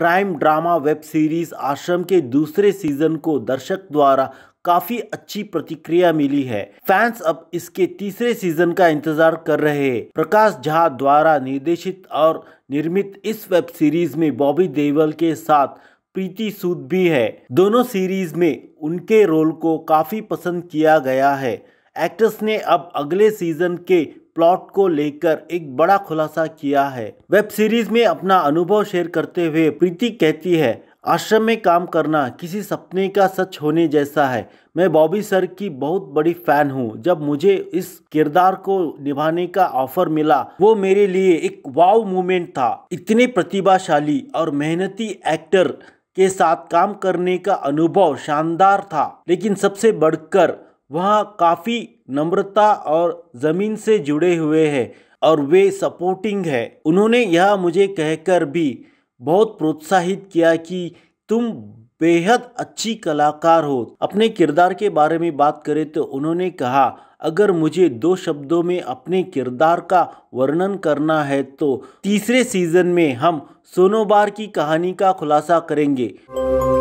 crime drama web series आश्रम के दूसरे सीजन को दर्शक द्वारा काफी अच्छी प्रतिक्रिया मिली है फैंस अब इसके तीसरे सीजन का इंतजार कर रहे हैं प्रकाश झा द्वारा निर्देशित और निर्मित इस वेब सीरीज में बॉबी देवल के साथ प्रीति सूद भी है दोनों सीरीज में उनके रोल को काफी पसंद किया गया है एक्ट्रेस ने अब अगले सीजन के प्लॉट को लेकर एक बड़ा खुलासा किया है वेब सीरीज में अपना अनुभव शेयर करते हुए प्रीति कहती है आश्रम में काम करना किसी सपने का सच होने जैसा है मैं बॉबी सर की बहुत बड़ी फैन हूँ जब मुझे इस किरदार को निभाने का ऑफर मिला वो मेरे लिए एक वाव मोमेंट था इतने प्रतिभाशाली और मेहनती एक्टर के साथ काम करने का अनुभव शानदार था लेकिन सबसे बढ़कर वह काफ़ी नम्रता और ज़मीन से जुड़े हुए हैं और वे सपोर्टिंग है उन्होंने यह मुझे कहकर भी बहुत प्रोत्साहित किया कि तुम बेहद अच्छी कलाकार हो अपने किरदार के बारे में बात करें तो उन्होंने कहा अगर मुझे दो शब्दों में अपने किरदार का वर्णन करना है तो तीसरे सीजन में हम सोनोबार की कहानी का खुलासा करेंगे